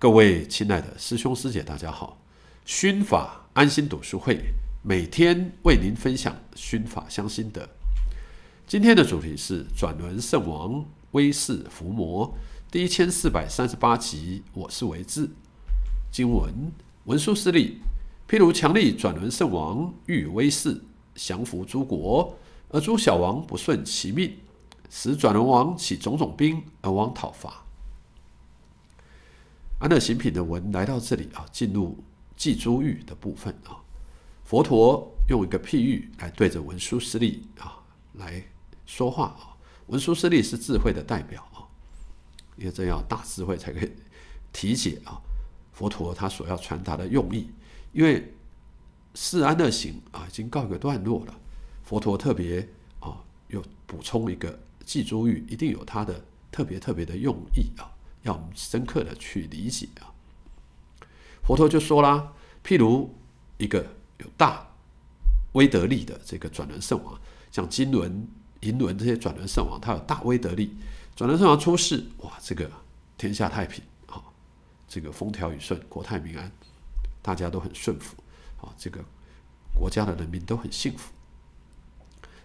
各位亲爱的师兄师姐，大家好！熏法安心读书会每天为您分享熏法相心得。今天的主题是转轮圣王威势伏魔第一千四百三十八集。我是维志。经文文殊师利，譬如强力转轮圣王欲威势降伏诸国，而诸小王不顺其命，使转轮王起种种兵而王讨伐。安乐行品的文来到这里啊，进入祭珠玉的部分啊。佛陀用一个譬喻来对着文殊师利啊来说话啊。文殊师利是智慧的代表啊，因为这样大智慧才可以体解啊佛陀他所要传达的用意。因为四安乐行啊已经告一个段落了，佛陀特别啊有补充一个祭珠玉，一定有它的特别特别的用意啊。要深刻的去理解啊，佛陀就说啦，譬如一个有大威德力的这个转轮圣王，像金轮、银轮这些转轮圣王，他有大威德力，转轮圣王出世，哇，这个天下太平啊，这个风调雨顺，国泰民安，大家都很顺服啊，这个国家的人民都很幸福，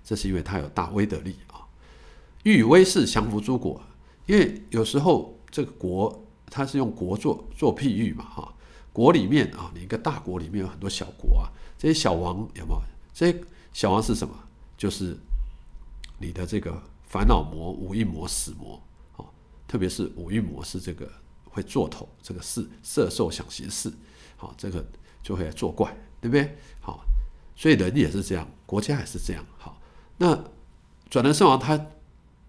这是因为他有大威德力啊，欲威势降服诸国，因为有时候。这个国，它是用国做做譬喻嘛，哈，国里面啊，你一个大国里面有很多小国啊，这些小王有没有？这些小王是什么？就是你的这个烦恼魔、五欲魔、死魔，啊，特别是五欲魔是这个会做头这个事，色受想行识，好，这个就会来作怪，对不对？好，所以人也是这样，国家也是这样，好，那转轮圣王他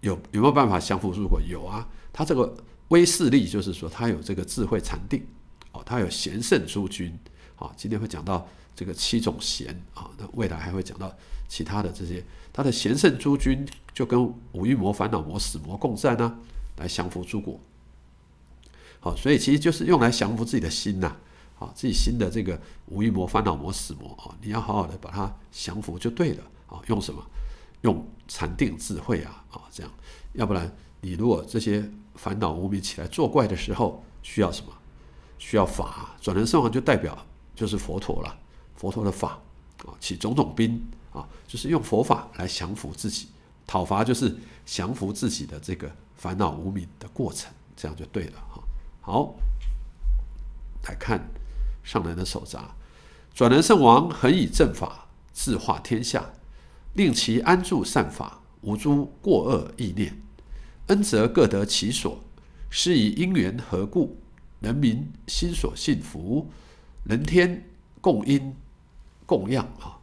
有有没有办法相互如果有啊，他这个。威势力就是说，他有这个智慧禅定，哦，他有贤圣诸君，哦，今天会讲到这个七种贤，啊，那未来还会讲到其他的这些，他的贤圣诸君就跟五欲魔、烦恼魔、死魔共战呢，来降服诸国。好，所以其实就是用来降服自己的心呐，啊，自己心的这个无欲魔、烦恼魔、死魔，啊，你要好好的把它降服就对了，啊，用什么？用禅定智慧啊，啊，这样，要不然你如果这些。烦恼无明起来作怪的时候，需要什么？需要法。转轮圣王就代表就是佛陀了，佛陀的法啊，起种种兵啊，就是用佛法来降服自己，讨伐就是降服自己的这个烦恼无明的过程，这样就对了哈。好，来看上人的手札，转轮圣王恒以正法自化天下，令其安住善法，无诸过恶意念。恩泽各得其所，是以因缘何故，人民心所幸福，人天共因共样啊！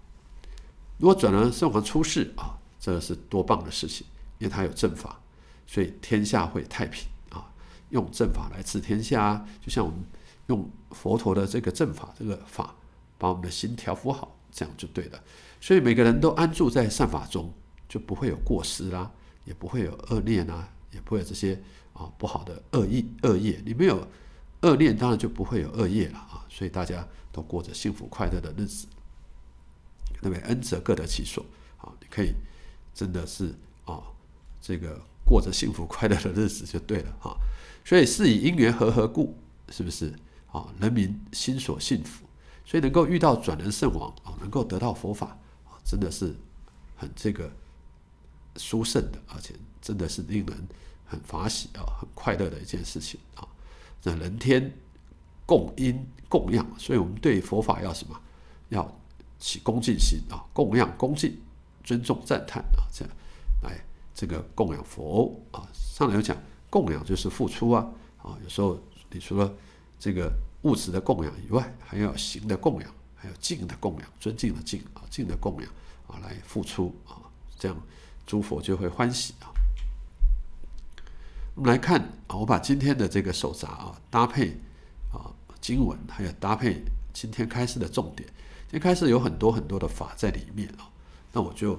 如果转而圣王出世啊，这是多棒的事情，因为他有正法，所以天下会太平啊。用正法来治天下，就像我们用佛陀的这个正法这个法，把我们的心调服好，这样就对了。所以每个人都安住在善法中，就不会有过失啦。也不会有恶念呐，也不会有这些啊不好的恶意恶业。你没有恶念，当然就不会有恶业了啊。所以大家都过着幸福快乐的日子，那么恩泽各得其所啊。你可以真的是啊，这个过着幸福快乐的日子就对了哈。所以是以因缘和合故，是不是啊？人民心所幸福，所以能够遇到转轮圣王啊，能够得到佛法啊，真的是很这个。殊胜的，而且真的是令人很法喜啊，很快乐的一件事情啊。那人天共因共养，所以我们对佛法要什么？要起恭敬心啊，供养、恭敬、尊重、赞叹啊，这样来这个供养佛啊。上来讲，供养就是付出啊啊。有时候你除了这个物质的供养以外，还要行的供养，还有敬的供养，尊敬的敬啊，敬的供养啊，来付出啊，这样。诸佛就会欢喜啊！我们来看啊，我把今天的这个手札啊搭配啊经文，还有搭配今天开示的重点。今天开示有很多很多的法在里面啊，那我就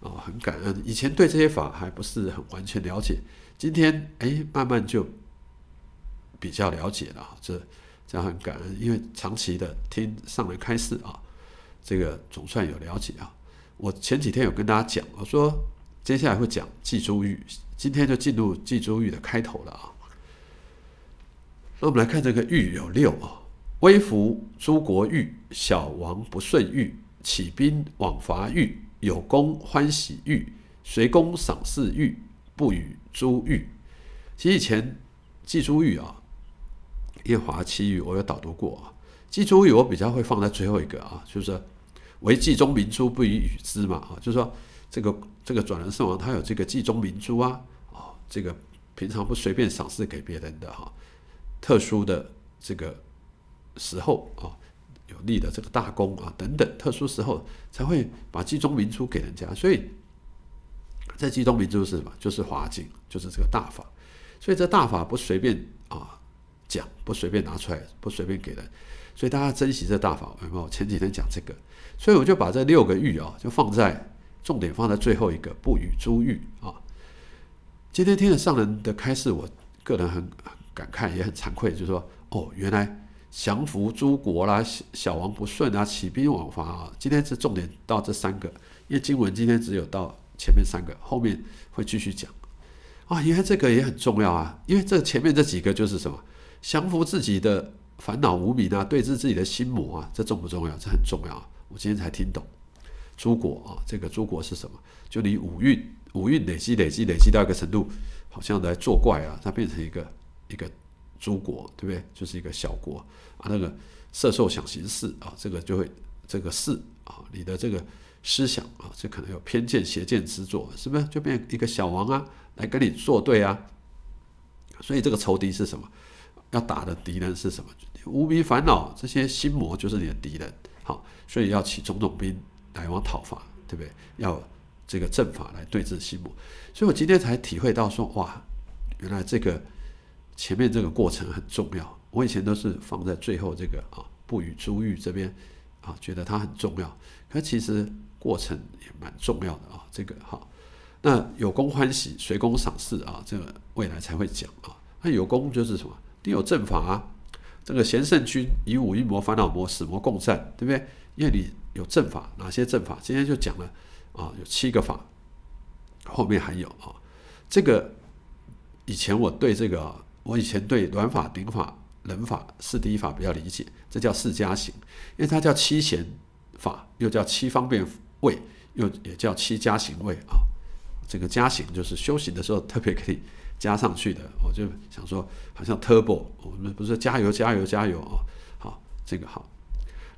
啊很感恩。以前对这些法还不是很完全了解，今天哎慢慢就比较了解了啊，这这样很感恩，因为长期的听上人开示啊，这个总算有了解啊。我前几天有跟大家讲，我说接下来会讲季珠玉，今天就进入季珠玉的开头了啊。那我们来看这个玉有六啊：微服诸国玉，小王不顺玉，起兵往伐玉，有功欢喜玉，随功赏赐玉，不与珠玉。其实以前季珠玉啊，夜华七玉，我有导读过啊。季珠玉我比较会放在最后一个啊，就是。为冀中明珠不以与之嘛？哈，就是说，这个这个转轮圣王他有这个冀中明珠啊，哦，这个平常不随便赏赐给别人的哈，特殊的这个时候啊，有立的这个大功啊等等，特殊时候才会把冀中明珠给人家，所以在冀中明珠是什么？就是华经，就是这个大法，所以这大法不随便啊讲，不随便拿出来，不随便给人。所以大家珍惜这大法，有没有？前几天讲这个，所以我就把这六个玉啊，就放在重点放在最后一个不与诸玉啊。今天听了上人的开示，我个人很感慨，也很惭愧，就是说，哦，原来降服诸国啦，小王不顺啊，起兵往伐啊。今天是重点到这三个，因为经文今天只有到前面三个，后面会继续讲。啊，原来这个也很重要啊，因为这前面这几个就是什么，降服自己的。烦恼无比啊，对治自己的心魔啊，这重不重要？这很重要啊！我今天才听懂，诸国啊，这个诸国是什么？就你五运五运累积累积累积到一个程度，好像在作怪啊，它变成一个一个诸国，对不对？就是一个小国啊。那个色受想行识啊，这个就会这个是啊，你的这个思想啊，这可能有偏见、邪见之作，是不是？就变一个小王啊，来跟你作对啊。所以这个仇敌是什么？要打的敌人是什么？无比烦恼这些心魔就是你的敌人，好，所以要起种种兵来往讨伐，对不对？要这个正法来对峙心魔。所以我今天才体会到说，哇，原来这个前面这个过程很重要。我以前都是放在最后这个啊，不与珠玉这边啊，觉得它很重要。可其实过程也蛮重要的啊，这个哈。那有功欢喜，随功赏赐啊，这个未来才会讲啊。那有功就是什么？你有正法。啊。这个贤圣君以五阴魔、烦恼魔、死魔共战，对不对？因为你有正法，哪些正法？今天就讲了啊，有七个法，后面还有啊。这个以前我对这个，我以前对软法、顶法、忍法、四第一法比较理解，这叫四加行，因为它叫七贤法，又叫七方便位，又也叫七加行位啊。这个加行就是修行的时候特别可以。加上去的，我就想说，好像 turbo，我们不是加油加油加油啊，好，这个好。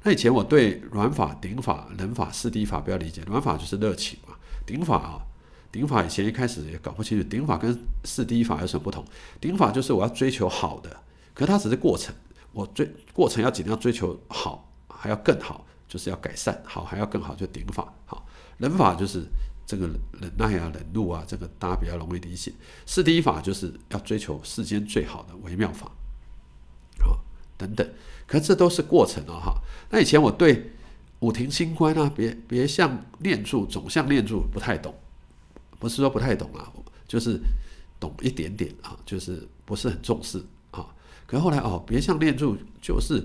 那以前我对软法、顶法、冷法、四 D 法不要理解，软法就是热情嘛。顶法啊，顶法以前一开始也搞不清楚，顶法跟四 D 法有什么不同？顶法就是我要追求好的，可它只是过程，我追过程要尽量追求好，还要更好，就是要改善好，还要更好，就顶法好。冷法就是。这个忍耐啊，忍怒啊，这个大家比较容易理解。四第一法就是要追求世间最好的微妙法，好等等。可这都是过程啊，哈。那以前我对五庭清观啊，别别像念住总像念住不太懂，不是说不太懂啊，就是懂一点点啊，就是不是很重视啊。可后来哦，别像念住就是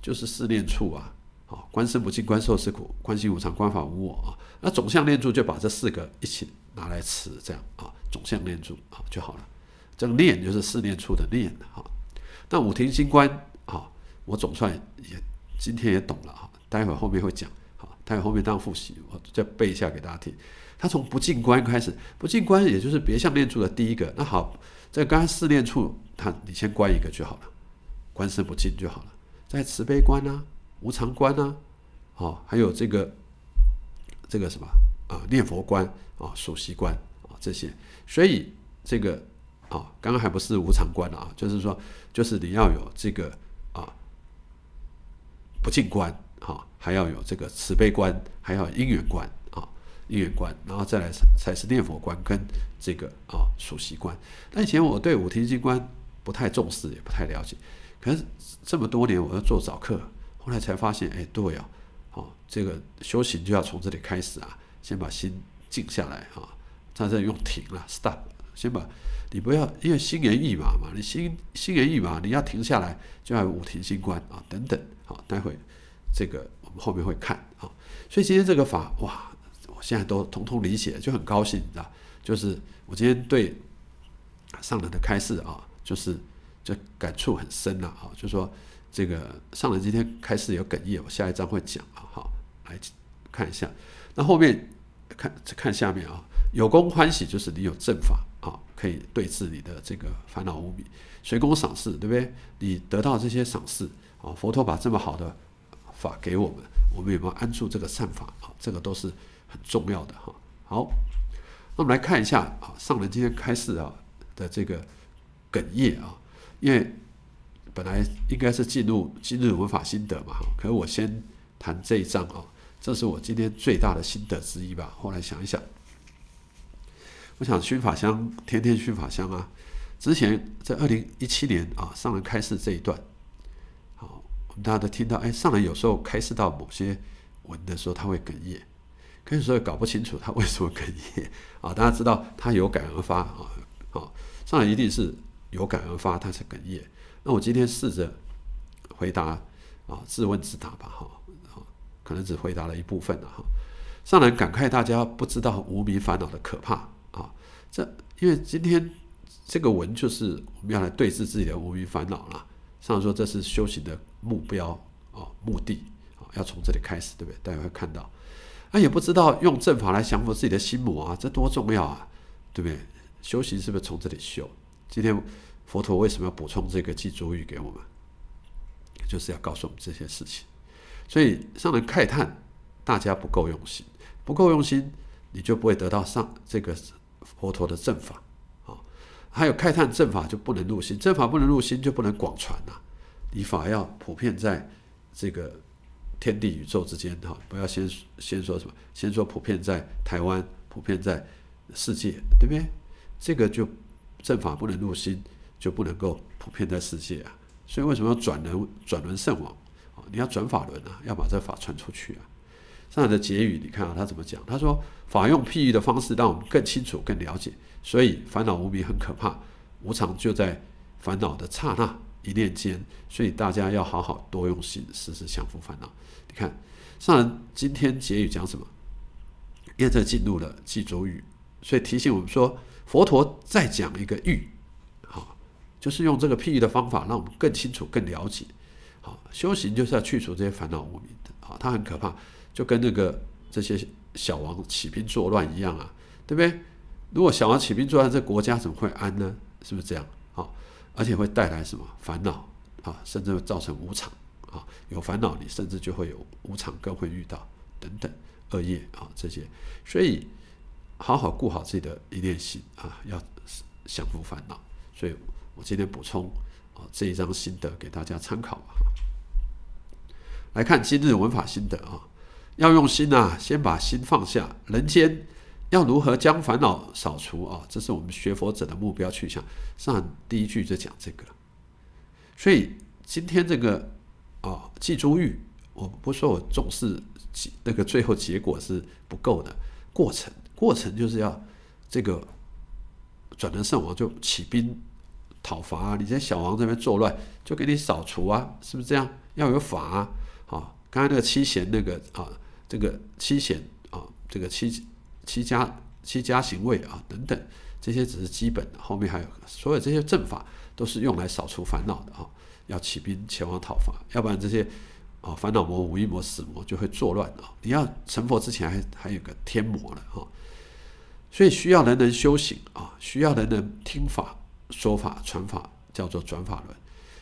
就是四念处啊。啊，观身不净，观受是苦，观心无常，观法无我啊。那总相念住就把这四个一起拿来持，这样啊，总相念住啊就好了。这个念就是四念处的念啊。那五停心观啊，我总算也今天也懂了啊。待会儿后面会讲，好，待会后面当复习，我再背一下给大家听。他从不净观开始，不净观也就是别相念住的第一个。那好，在刚刚四念处，他你先观一个就好了，观身不净就好了，在慈悲观呢。无常观啊，哦，还有这个这个什么啊，念佛观啊，属息观啊，这些，所以这个啊，刚刚还不是无常观啊，就是说，就是你要有这个啊，不净观啊，还要有这个慈悲观，还要因缘观啊，因缘观，然后再来才是念佛观跟这个啊属息观。以前我对五庭心观不太重视，也不太了解，可是这么多年我要做早课。后来才发现，哎，对哦，好，这个修行就要从这里开始啊，先把心静下来啊，站在用停了，stop，先把，你不要因为心猿意马嘛，你心心猿意马，你要停下来，就要五停心观啊，等等，好，待会这个我们后面会看啊，所以今天这个法哇，我现在都通通理解，就很高兴，你知道，就是我今天对上人的开示啊，就是就感触很深了啊，就说。这个上人今天开始有哽咽，我下一章会讲啊，好，来看一下。那后面看，看下面啊，有功欢喜就是你有正法啊，可以对治你的这个烦恼无比，随功赏赐，对不对？你得到这些赏赐啊，佛陀把这么好的法给我们，我们有没有安住这个善法啊？这个都是很重要的哈。好，那我们来看一下啊，上人今天开示啊的这个哽咽啊，因为。本来应该是进入今日文法心得嘛，可是我先谈这一章哦，这是我今天最大的心得之一吧。后来想一想，我想熏法香，天天熏法香啊。之前在二零一七年啊，上人开示这一段，好，大家都听到，哎，上人有时候开示到某些文的时候，他会哽咽，可以说搞不清楚他为什么哽咽啊。大家知道他有感而发啊，好，上人一定是有感而发，他是哽咽。那我今天试着回答啊，自问自答吧，哈，可能只回答了一部分了，哈。上来感慨大家不知道无名烦恼的可怕啊，这因为今天这个文就是我们要来对峙自己的无名烦恼了。上说这是修行的目标啊，目的啊，要从这里开始，对不对？大家会看到，那也不知道用正法来降服自己的心魔啊，这多重要啊，对不对？修行是不是从这里修？今天。佛陀为什么要补充这个记祖语给我们？就是要告诉我们这些事情。所以上人慨叹，大家不够用心，不够用心，你就不会得到上这个佛陀的正法啊。还有慨叹正法就不能入心，正法不能入心，就不能广传呐。你法要普遍在这个天地宇宙之间哈，不要先先说什么，先说普遍在台湾，普遍在世界，对不对？这个就正法不能入心。就不能够普遍在世界啊，所以为什么要转轮转轮圣王啊？你要转法轮啊，要把这法传出去啊。上海的结语，你看啊，他怎么讲？他说法用譬喻的方式，让我们更清楚、更了解。所以烦恼无明很可怕，无常就在烦恼的刹那一念间。所以大家要好好多用心，时时降伏烦恼。你看上人今天结语讲什么？验证进入了记咒语，所以提醒我们说，佛陀再讲一个喻。就是用这个譬喻的方法，让我们更清楚、更了解。好，修行就是要去除这些烦恼无明的。啊，它很可怕，就跟那个这些小王起兵作乱一样啊，对不对？如果小王起兵作乱，这国家怎么会安呢？是不是这样？好，而且会带来什么烦恼啊？甚至会造成无常啊，有烦恼你甚至就会有无常，更会遇到等等恶业啊这些。所以，好好顾好自己的一念心啊，要降福烦恼。所以。我今天补充啊，这一张心得给大家参考啊。来看今日文法心得啊，要用心呐，先把心放下。人间要如何将烦恼扫除啊？这是我们学佛者的目标去向。上第一句就讲这个，所以今天这个啊，祭珠玉，我不说我重视，那个最后结果是不够的，过程过程就是要这个转轮圣王就起兵。讨伐，啊，你在小王这边作乱，就给你扫除啊，是不是这样？要有法啊，啊，刚才那个七贤那个啊，这个七贤啊，这个七七家七家行为啊等等，这些只是基本，的，后面还有所有这些阵法都是用来扫除烦恼的啊。要起兵前往讨伐，要不然这些啊烦恼魔、无阴魔、死魔就会作乱啊。你要成佛之前还还有个天魔了啊，所以需要人人修行啊，需要人人听法。说法传法叫做转法轮，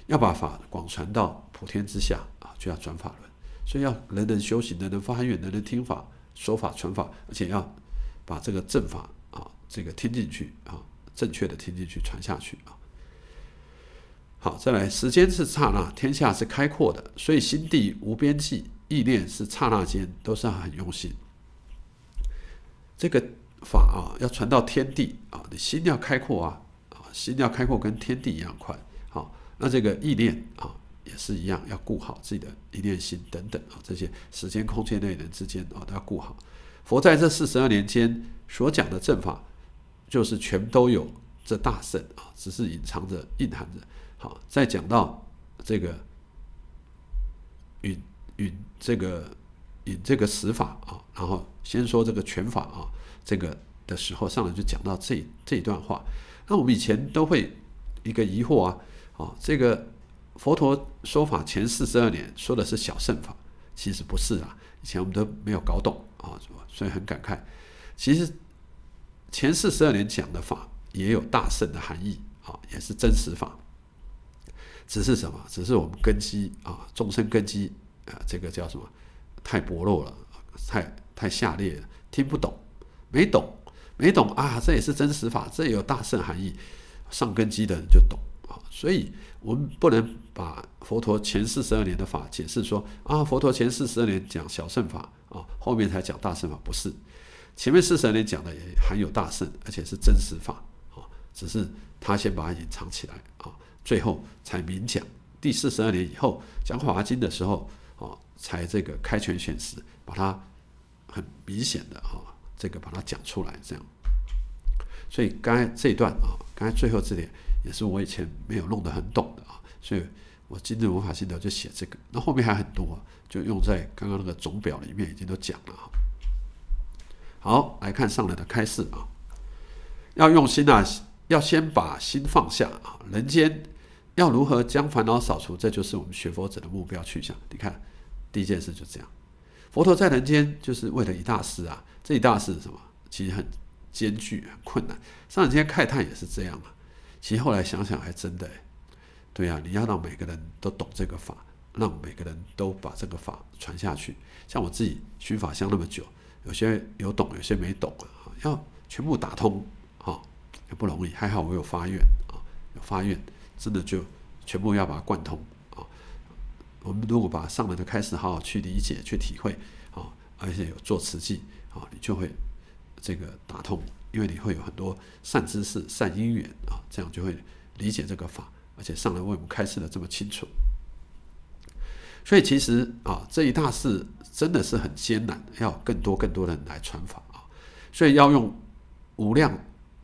要把法广传到普天之下啊，就要转法轮。所以要人人修行，人人发愿，人人听法说法传法，而且要把这个正法啊，这个听进去啊，正确的听进去，传下去啊。好，再来，时间是刹那，天下是开阔的，所以心地无边际，意念是刹那间都是很用心。这个法啊，要传到天地啊，你心要开阔啊。心要开阔，跟天地一样宽。好，那这个意念啊，也是一样，要顾好自己的意念心等等啊，这些时间、空间内能之间啊，都要顾好。佛在这四十二年间所讲的正法，就是全都有这大圣啊，只是隐藏着、蕴含着。好，再讲到这个允允这个允这个死法啊，然后先说这个全法啊，这个的时候上来就讲到这这一段话。那我们以前都会一个疑惑啊，哦，这个佛陀说法前四十二年说的是小乘法，其实不是啊。以前我们都没有搞懂啊，所以很感慨。其实前四十二年讲的法也有大乘的含义啊，也是真实法。只是什么？只是我们根基啊，众生根基啊，这个叫什么？太薄弱了，太太下劣，听不懂，没懂。没懂啊？这也是真实法，这也有大圣含义。上根基的人就懂啊，所以我们不能把佛陀前四十二年的法解释说啊，佛陀前四十二年讲小圣法啊，后面才讲大圣法，不是前面四十二年讲的也含有大圣，而且是真实法啊，只是他先把它隐藏起来啊，最后才明讲。第四十二年以后讲华经的时候啊，才这个开权显实，把它很明显的啊。这个把它讲出来，这样。所以刚才这一段啊，刚才最后这点也是我以前没有弄得很懂的啊，所以我今日文法心得就写这个。那后面还很多，就用在刚刚那个总表里面已经都讲了啊。好，来看上来的开示啊，要用心啊，要先把心放下啊。人间要如何将烦恼扫除，这就是我们学佛者的目标去向。你看，第一件事就这样。佛陀在人间就是为了一大事啊，这一大事是什么？其实很艰巨、很困难。上几天慨叹也是这样嘛。其实后来想想，还真的对啊，你要让每个人都懂这个法，让每个人都把这个法传下去。像我自己熏法相那么久，有些有懂，有些没懂啊。要全部打通啊，也不容易。还好我有发愿啊，有发愿，真的就全部要把它贯通。我们如果把上人就开始好好去理解、去体会，啊，而且有做实记，啊，你就会这个打通，因为你会有很多善知识、善因缘，啊，这样就会理解这个法，而且上来为我们开示的这么清楚。所以其实啊，这一大事真的是很艰难，要更多更多的人来传法啊，所以要用无量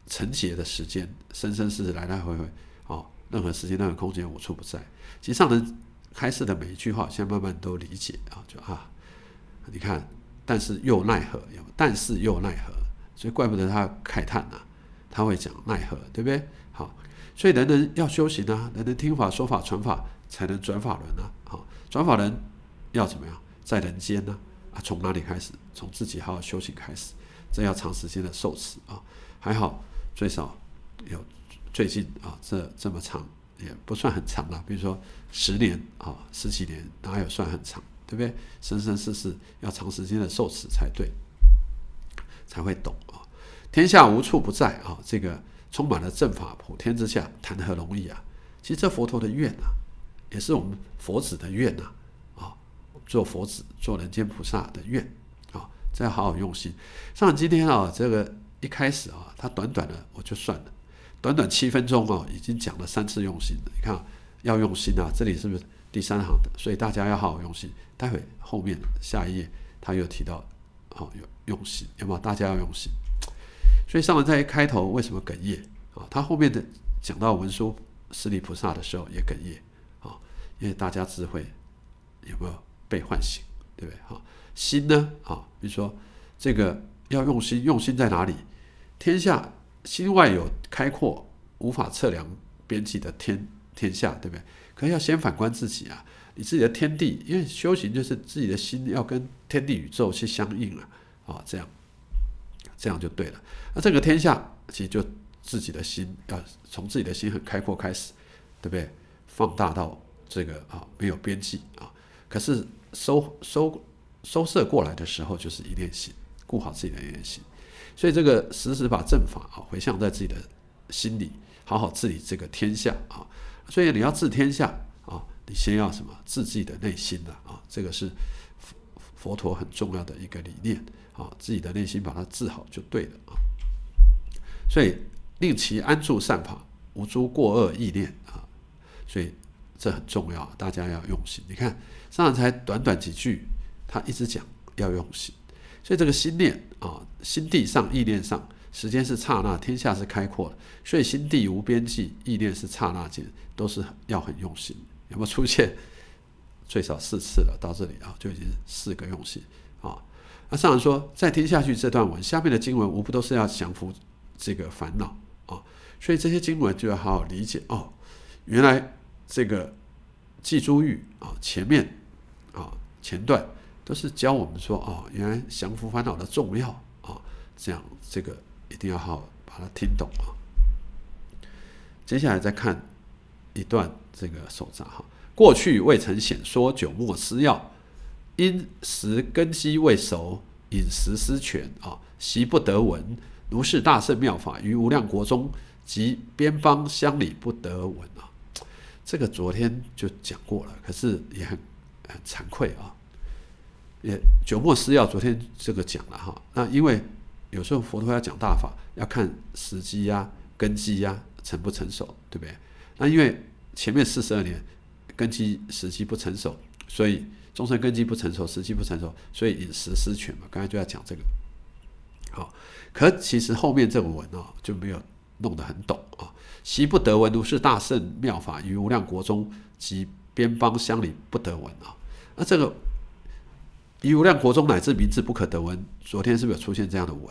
成劫的时间，生生世世来来回回，啊，任何时间、任何空间，无处不在。其实上人。开示的每一句话，现在慢慢都理解啊，就啊，你看，但是又奈何，但是又奈何，所以怪不得他慨叹呐，他会讲奈何，对不对？好，所以人人要修行呢，人人听法、说法、传法，才能转法轮呢。好，转法轮要怎么样？在人间呢？啊，从哪里开始？从自己好好修行开始，这要长时间的受持啊。还好，最少有最近啊，这这么长。也不算很长了，比如说十年啊，十几年哪有算很长，对不对？生生世世要长时间的受持才对，才会懂啊。天下无处不在啊，这个充满了正法，普天之下谈何容易啊！其实这佛陀的愿呐，也是我们佛子的愿呐啊，做佛子、做人间菩萨的愿啊，这要好好用心。像今天啊，这个一开始啊，它短短的我就算了。短短七分钟哦，已经讲了三次用心了。你看，要用心啊！这里是不是第三行的？所以大家要好好用心。待会后面下一页他又提到，啊，用用心，有没有？大家要用心。所以上文在一开头为什么哽咽？啊，他后面的讲到文殊、势利菩萨的时候也哽咽，啊，因为大家智慧有没有被唤醒？对不对？哈，心呢？啊，比如说这个要用心，用心在哪里？天下。心外有开阔无法测量边际的天天下，对不对？可是要先反观自己啊，你自己的天地，因为修行就是自己的心要跟天地宇宙去相应了啊，这样，这样就对了。那这个天下其实就自己的心，啊，从自己的心很开阔开始，对不对？放大到这个啊，没有边际啊。可是收收收摄过来的时候，就是一念心，顾好自己的一念心。所以这个时时把正法啊回向在自己的心里，好好治理这个天下啊。所以你要治天下啊，你先要什么？治自己的内心呢啊，这个是佛陀很重要的一个理念啊。自己的内心把它治好就对了啊。所以令其安住善法，无诸过恶意念啊。所以这很重要，大家要用心。你看，上才短短几句，他一直讲要用心。所以这个心念啊，心地上、意念上，时间是刹那，天下是开阔的，所以心地无边际，意念是刹那间，都是要很用心。有没有出现？最少四次了，到这里啊就已经四个用心啊。那上人说，再听下去这段文，下面的经文无不都是要降服这个烦恼啊，所以这些经文就要好好理解哦。原来这个《祭珠玉》啊，前面啊前段。都是教我们说哦，原来降伏烦恼的重要啊，这样这个一定要好把它听懂啊。接下来再看一段这个手札哈，过去未曾显说九莫施药，因时根基未熟，饮食失权啊，习不得闻如是大圣妙法于无量国中及边方乡里不得闻啊。这个昨天就讲过了，可是也很很惭愧啊。也九莫施要昨天这个讲了哈。那因为有时候佛陀要讲大法，要看时机呀、根基呀、成不成熟，对不对？那因为前面四十二年根基时机不成熟，所以终身根基不成熟，时机不成熟，所以饮食失权嘛。刚才就要讲这个。好，可其实后面这个文哦就没有弄得很懂啊。习不得闻如是大圣妙法于无量国中及边邦乡里不得闻啊。那这个。于无量国中乃至明字不可得闻。昨天是不是有出现这样的文？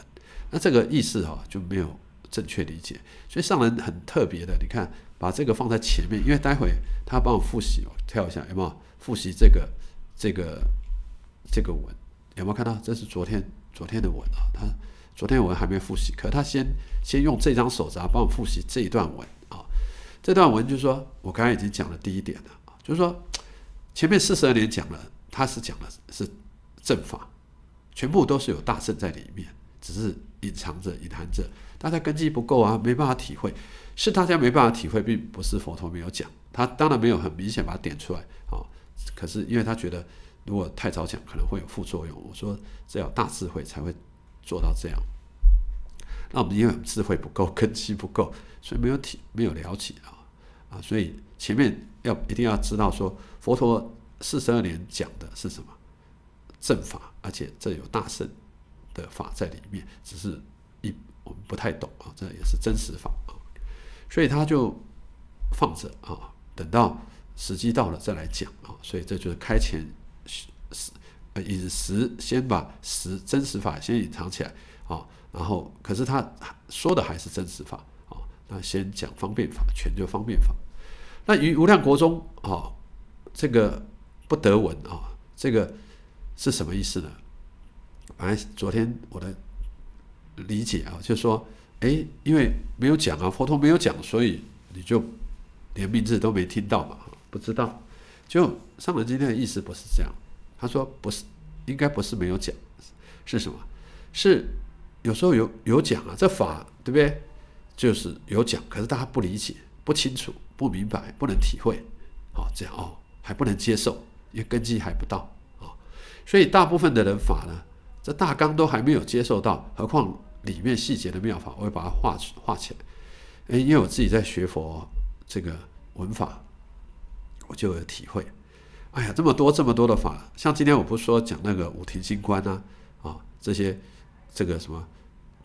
那这个意思哈，就没有正确理解。所以上人很特别的，你看把这个放在前面，因为待会他帮我复习哦，跳一下有没有复习这个这个这个文？有没有看到？这是昨天昨天的文啊。他昨天文还没复习，可他先先用这张手札帮我复习这一段文啊。这段文就是说，我刚刚已经讲了第一点了，就是说前面四十二年讲了，他是讲的是。正法全部都是有大圣在里面，只是隐藏着、隐含着。大家根基不够啊，没办法体会，是大家没办法体会，并不是佛陀没有讲。他当然没有很明显把它点出来啊。可是因为他觉得如果太早讲，可能会有副作用。我说只有大智慧才会做到这样。那我们因为我们智慧不够，根基不够，所以没有体、没有了解啊啊。所以前面要一定要知道说，佛陀四十二年讲的是什么。正法，而且这有大圣的法在里面，只是一我们不太懂啊，这也是真实法啊，所以他就放着啊，等到时机到了再来讲啊，所以这就是开前食饮食，先把实真实法先隐藏起来啊，然后可是他说的还是真实法啊，那先讲方便法，全就方便法。那于无量国中啊，这个不得闻啊，这个。是什么意思呢？反正昨天我的理解啊，就是说，哎，因为没有讲啊，佛陀没有讲，所以你就连名字都没听到嘛，不知道。就上人今天的意思不是这样，他说不是，应该不是没有讲，是什么？是有时候有有讲啊，这法对不对？就是有讲，可是大家不理解，不清楚，不明白，不能体会，好这样哦，还不能接受，因为根基还不到。所以大部分的人法呢，这大纲都还没有接受到，何况里面细节的妙法，我会把它画画起来。哎，因为我自己在学佛，这个文法我就有体会。哎呀，这么多这么多的法，像今天我不是说讲那个五提心观啊，啊这些，这个什么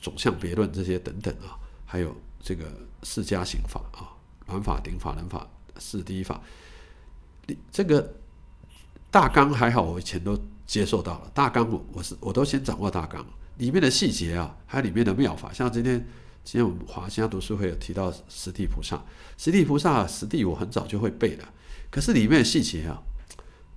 总相别论这些等等啊，还有这个四家行法啊，软法顶法人法四第一法，你这个大纲还好，我以前都。接受到了大纲，我我是我都先掌握大纲里面的细节啊，还有里面的妙法。像今天，今天我们华夏读书会有提到十地菩萨，十地菩萨十地，我很早就会背了，可是里面的细节啊，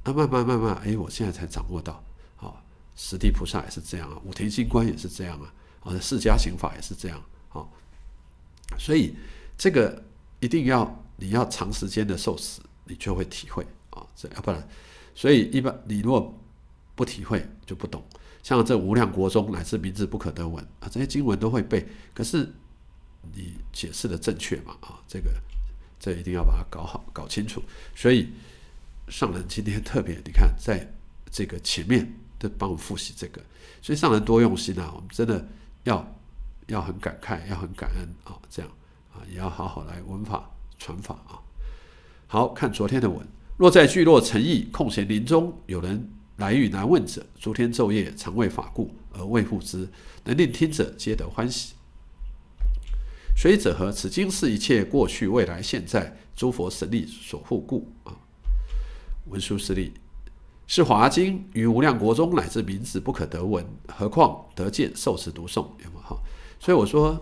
那慢慢慢慢，哎，我现在才掌握到。好，十地菩萨也是这样啊，五天经观也是这样啊，啊，释迦行法也是这样。好，所以这个一定要你要长时间的受持，你就会体会啊，这不然，所以一般你如果。不体会就不懂，像这无量国中乃至名字不可得闻啊，这些经文都会背，可是你解释的正确嘛？啊，这个这一定要把它搞好、搞清楚。所以上人今天特别，你看在这个前面都帮我复习这个，所以上人多用心啊，我们真的要要很感慨，要很感恩啊，这样啊，也要好好来文法传法啊。好，看昨天的文，若在聚落、诚意空闲林中，有人。白玉难问者，诸天昼夜常为法故而未复之，能令听者皆得欢喜。以者何？此经是一切过去、未来、现在诸佛神力所护故啊。文殊师利，是华经于无量国中乃至名字不可得闻，何况得见受持读诵？有没有？所以我说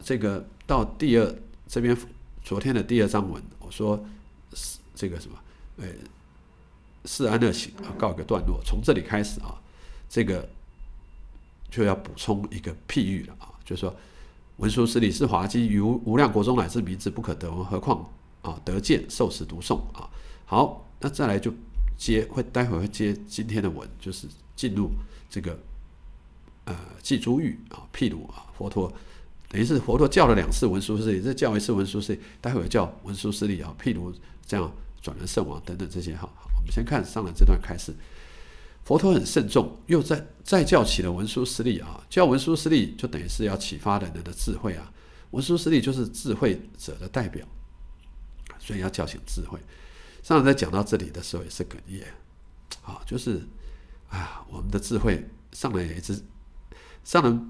这个到第二这边昨天的第二章文，我说是这个什么？诶。是安乐行啊，告个段落。从这里开始啊，这个就要补充一个譬喻了啊，就是说文殊师利是华经与无无量国中乃至名字不可得，何况啊得见受持读诵啊。好，那再来就接会，待会会接今天的文，就是进入这个呃，记珠玉啊，譬如啊，佛陀等于是佛陀叫了两次文殊师利，再叫一次文殊师利，待会叫文殊师利啊，譬如这样转轮圣王等等这些哈。我们先看上人这段开始。佛陀很慎重，又在再叫起了文殊师利啊，叫文殊师利就等于是要启发人的智慧啊，文殊师利就是智慧者的代表，所以要叫醒智慧。上人在讲到这里的时候也是哽咽，啊，就是，啊，我们的智慧上来也是，上人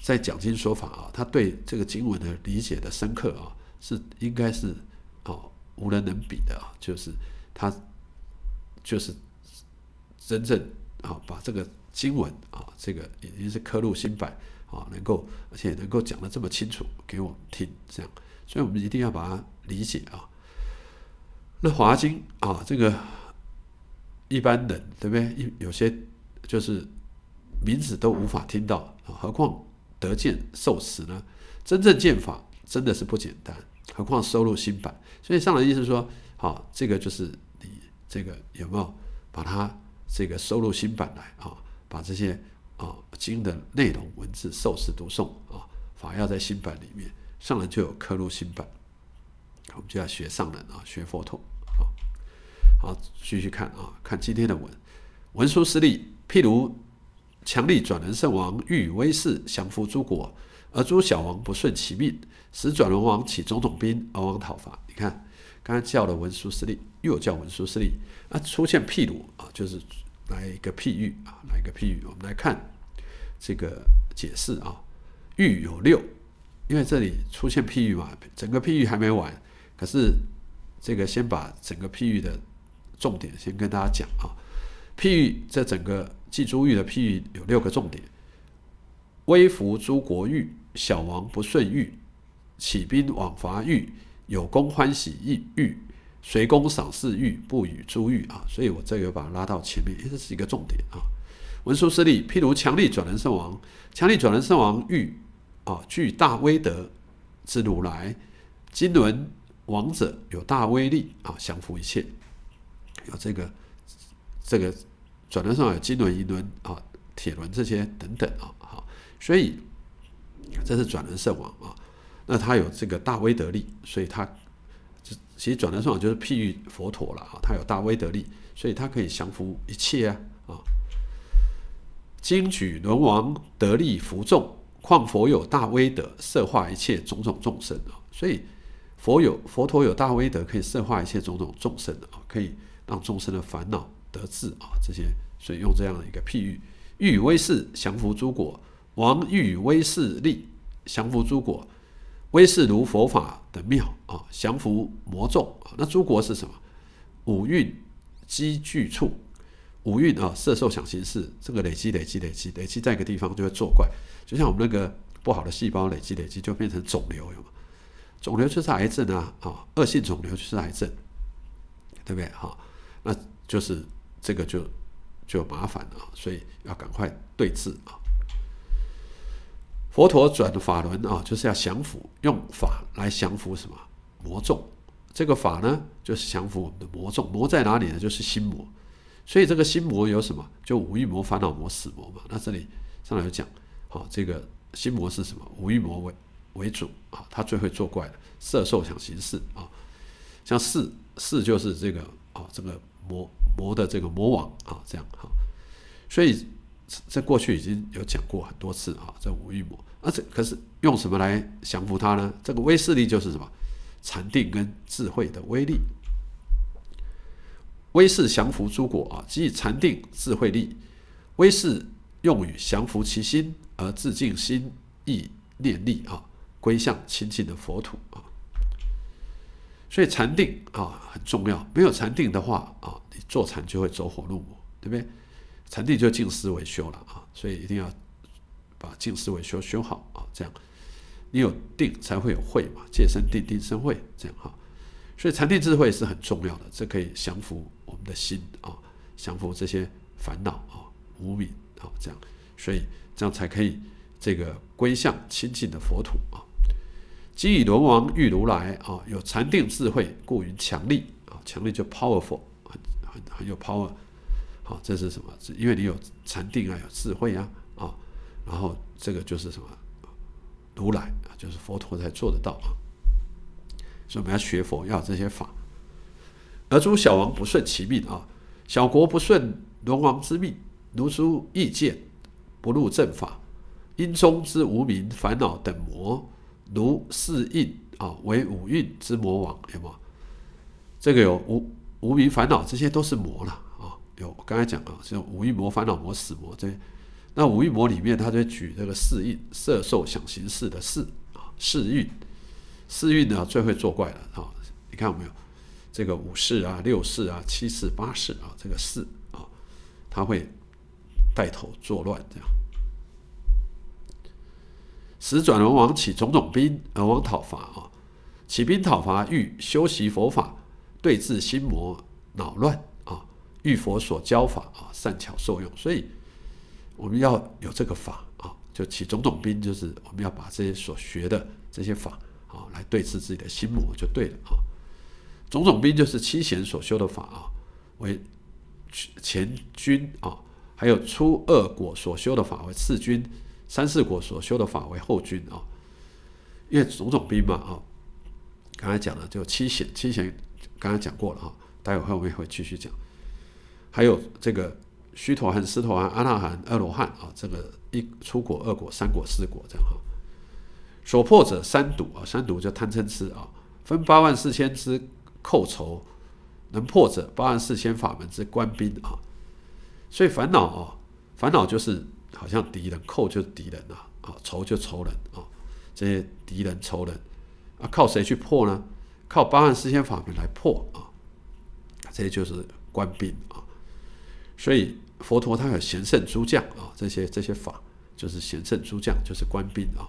在讲经说法啊，他对这个经文的理解的深刻啊，是应该是啊无人能比的啊，就是他。就是真正啊，把这个经文啊，这个已经是刻录心版啊，能够而且能够讲的这么清楚给我们听，这样，所以我们一定要把它理解啊。那华经啊，这个一般人对不对？有些就是名字都无法听到何况得见受持呢？真正见法真的是不简单，何况收录新版。所以上来意思说，好，这个就是。这个有没有把它这个收入新版来啊？把这些啊经的内容文字授师读诵啊，法要在新版里面，上人就有刻入新版。我们就要学上人啊，学佛陀啊。好，继续看啊，看今天的文文书师利，譬如强力转轮圣王欲以威势降服诸国，而诸小王不顺其命，使转轮王起种种兵而王讨伐。你看。刚才叫了文殊师利，又叫文殊师利，啊，出现譬如啊，就是来一个譬喻啊，来一个譬喻，我们来看这个解释啊。喻有六，因为这里出现譬喻嘛，整个譬喻还没完，可是这个先把整个譬喻的重点先跟大家讲啊。譬喻这整个记珠玉的譬喻有六个重点：微服诸国玉，小王不顺玉，起兵往伐玉。有功欢喜意欲随功赏赐欲不与诸欲啊，所以我这个把它拉到前面，哎，这是一个重点啊。文殊师利，譬如强力转轮圣王，强力转轮圣王欲啊具大威德之如来金轮王者有大威力啊，降服一切。有这个这个转轮上有金轮、银轮啊、铁轮这些等等啊，好，所以这是转轮圣王啊。那他有这个大威德力，所以他，其实转轮算就是譬喻佛陀了啊。他有大威德力，所以他可以降服一切啊啊！今举轮王得力服众，况佛有大威德，摄化一切种种众生啊。所以佛有佛陀有大威德，可以摄化一切种种众生啊，可以让众生的烦恼得治啊这些。所以用这样的一个譬喻，欲威势降服诸国，王欲威势力降服诸国。威势如佛法的妙啊，降伏魔众啊，那诸国是什么？五蕴积聚处，五蕴啊，色受想行识，这个累积累积累积累积，在一个地方就会作怪，就像我们那个不好的细胞累积累积就变成肿瘤，有吗？肿瘤就是癌症啊，啊，恶性肿瘤就是癌症，对不对？哈？那就是这个就就麻烦了所以要赶快对治啊。佛陀转的法轮啊，就是要降服，用法来降服什么魔众。这个法呢，就是降服我们的魔众。魔在哪里呢？就是心魔。所以这个心魔有什么？就五欲魔、烦恼魔、死魔嘛。那这里上来有讲，好，这个心魔是什么？五欲魔为为主啊，他最会作怪的。色受想行识啊，像四四就是这个啊，这个魔魔的这个魔王啊，这样哈。所以。在过去已经有讲过很多次啊，这五欲魔，而这可是用什么来降服它呢？这个威势力就是什么，禅定跟智慧的威力。威势降服诸国啊，即以禅定智慧力，威势用于降服其心，而自尽心意念力啊，归向清净的佛土啊。所以禅定啊很重要，没有禅定的话啊，你坐禅就会走火入魔，对不对？禅定就静思维修了啊，所以一定要把静思维修修好啊，这样你有定才会有慧嘛，戒生定，定生慧，这样哈，所以禅定智慧是很重要的，这可以降服我们的心啊，降服这些烦恼啊、无明啊，这样，所以这样才可以这个归向清净的佛土啊。即以轮王遇如来啊，有禅定智慧过于强力啊，强力就 powerful，很很很有 power。啊，这是什么？是因为你有禅定啊，有智慧啊，啊，然后这个就是什么？如来啊，就是佛陀才做得到啊。所以我们要学佛，要这些法。而诸小王不顺其命啊，小国不顺龙王之命。如诸异见不入正法，因中之无名烦恼等魔，如是印啊为五蕴之魔王。有吗？这个有无无名烦恼，这些都是魔了。有，刚才讲啊，像五欲魔、烦恼魔、死魔这，些。那五欲魔里面，他就举这个四欲、色受想行识的四啊，四欲，四欲呢最会作怪了啊！你看有没有？这个五事啊、六事啊、七事、八事啊，这个四啊，他会带头作乱，这样。十转轮王起种种兵，而王讨伐啊，起兵讨伐欲修习佛法，对治心魔恼乱。遇佛所教法啊，善巧受用，所以我们要有这个法啊，就起种种兵，就是我们要把这些所学的这些法啊，来对治自己的心魔就对了啊。种种兵就是七贤所修的法啊，为前军啊，还有初二果所修的法为次军，三四果所修的法为后军啊。因为种种兵嘛啊，刚才讲了就七贤，七贤刚才讲过了哈，待会我们也会继续讲。还有这个须陀洹、斯陀洹、阿那含、阿罗汉啊，这个一出果、二果、三果、四果这样啊。所破者三毒啊，三毒就贪嗔痴啊。分八万四千支寇仇，能破者八万四千法门之官兵啊。所以烦恼啊，烦恼就是好像敌人，寇就是敌人呐，啊仇就仇人啊，这些敌人仇人啊，靠谁去破呢？靠八万四千法门来破啊。这些就是官兵啊。所以佛陀他有贤圣诸将啊，这些这些法就是贤圣诸将，就是官兵啊。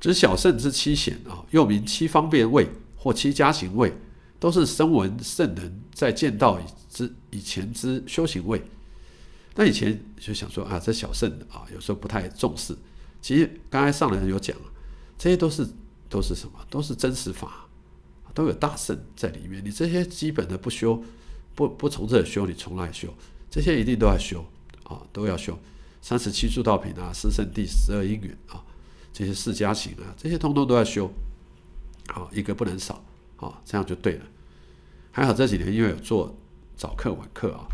指小圣之七贤啊，又名七方便位或七家行位，都是声闻圣人在见道以之以前之修行位。那以前就想说啊，这小圣啊，有时候不太重视。其实刚才上人有讲这些都是都是什么？都是真实法，都有大圣在里面。你这些基本的不修。不不从这修，你从来修，这些一定都要修啊，都要修。三十七助道品啊，四圣地，十二因缘啊，这些四家行啊，这些通通都要修，好一个不能少啊，这样就对了。还好这几年因为有做早课晚课啊，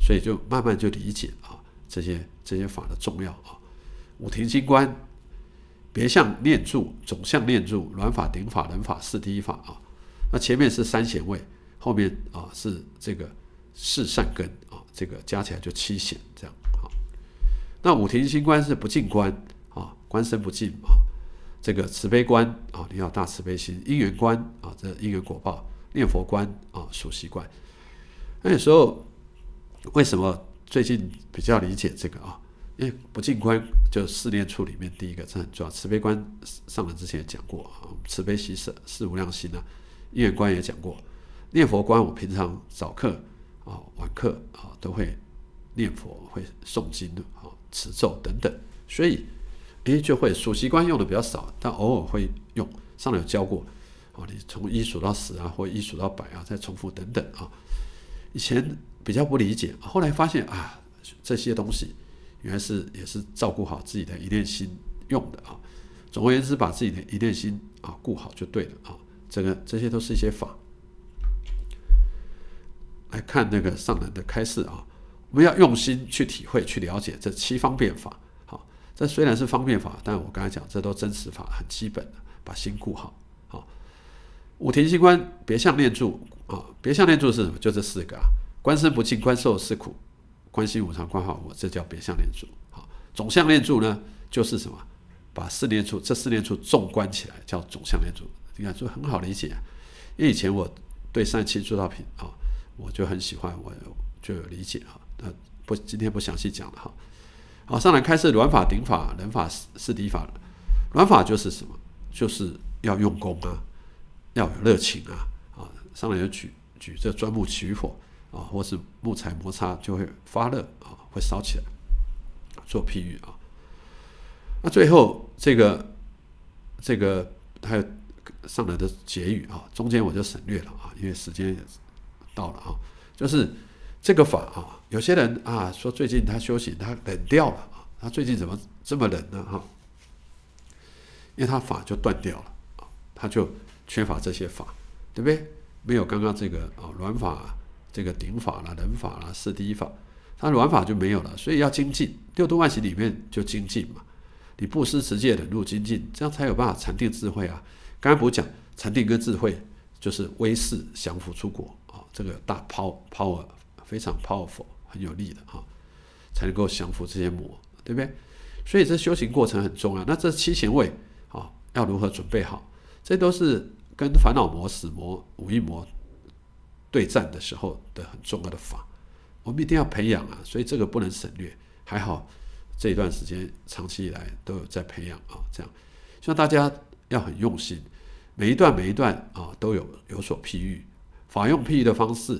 所以就慢慢就理解啊这些这些法的重要啊。五庭金观，别相念住，总相念住，软法顶法人法四第一法啊，那前面是三贤位。后面啊是这个四善根啊，这个加起来就七险这样啊。那五庭心官是不进官啊，官身不进啊。这个慈悲观啊，你要大慈悲心；因缘观啊，这因缘果报；念佛观啊，属习惯。那有时候为什么最近比较理解这个啊？因为不进观就四念处里面第一个这很重要。慈悲观上文之前也讲过啊，慈悲喜舍是无量心呢。因缘关也讲过。念佛观，我平常早课啊、晚课啊都会念佛、会诵经的啊、持咒等等，所以哎就会数习观用的比较少，但偶尔会用。上来有教过啊，你从一数到十啊，或一数到百啊，再重复等等啊。以前比较不理解，后来发现啊，这些东西原来是也是照顾好自己的一念心用的啊。总而言之，把自己的一念心啊顾好就对了啊。这个这些都是一些法。来看那个上人的开示啊，我们要用心去体会、去了解这七方便法。好，这虽然是方便法，但我刚才讲这都真实法，很基本的，把心固好。好，五庭心观别相念住啊，别相念住是什么？就这四个啊：观身不净，观受是苦，观心无常，观法无。这叫别相念住。好，总相念住呢，就是什么？把四念处这四念处纵观起来叫总相念住。你看，就很好理解，因为以前我对善期诸道品啊。我就很喜欢，我就有理解哈。那不，今天不详细讲了哈。好，上来开始软法、顶法、人法、四四底法。软法就是什么？就是要用功啊，要有热情啊。啊，上来就举举这钻木取火啊，或是木材摩擦就会发热啊，会烧起来。做譬喻啊。那最后这个这个还有上来的结语啊，中间我就省略了啊，因为时间。也。到了啊，就是这个法啊，有些人啊说最近他修行他冷掉了啊，他最近怎么这么冷呢？哈，因为他法就断掉了啊，他就缺乏这些法，对不对？没有刚刚这个啊软法、这个顶法啦、忍法啦、四第一法，他的软法就没有了，所以要精进六度万行里面就精进嘛，你布施、持戒、忍辱精进，这样才有办法禅定智慧啊。刚才不讲禅定跟智慧。就是威势降服出国啊，这个大 power power 非常 powerful，很有力的哈，才能够降服这些魔，对不对？所以这修行过程很重要。那这七贤位啊，要如何准备好？这都是跟烦恼魔、死魔、武艺魔对战的时候的很重要的法，我们一定要培养啊。所以这个不能省略。还好这一段时间，长期以来都有在培养啊。这样希望大家要很用心。每一段每一段啊，都有有所譬喻，法用譬喻的方式，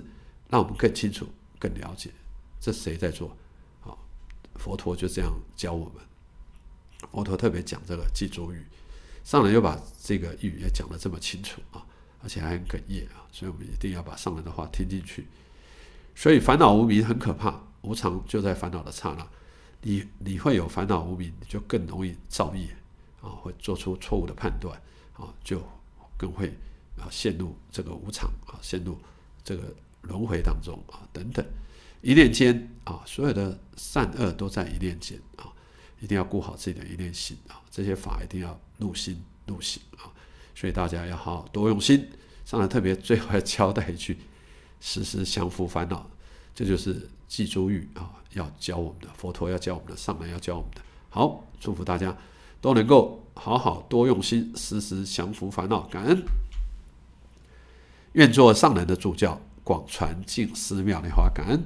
让我们更清楚、更了解，这谁在做？啊，佛陀就这样教我们。佛陀特别讲这个记咒语，上人又把这个语也讲得这么清楚啊，而且还很哽咽啊，所以我们一定要把上人的话听进去。所以烦恼无明很可怕，无常就在烦恼的刹那，你你会有烦恼无明，你就更容易造业啊，会做出错误的判断啊，就。更会啊陷入这个无常啊，陷入这个轮回当中啊，等等。一念间啊，所有的善恶都在一念间啊，一定要顾好自己的一念心啊，这些法一定要入心入行啊。所以大家要好好多用心。上来特别最后要交代一句：时时降伏烦恼，这就是祭诸欲啊，要教我们的佛陀要教我们的上来要教我们的。好，祝福大家都能够。好，好多用心，时时降伏烦恼，感恩。愿做上人的助教，广传净寺庙莲花，感恩。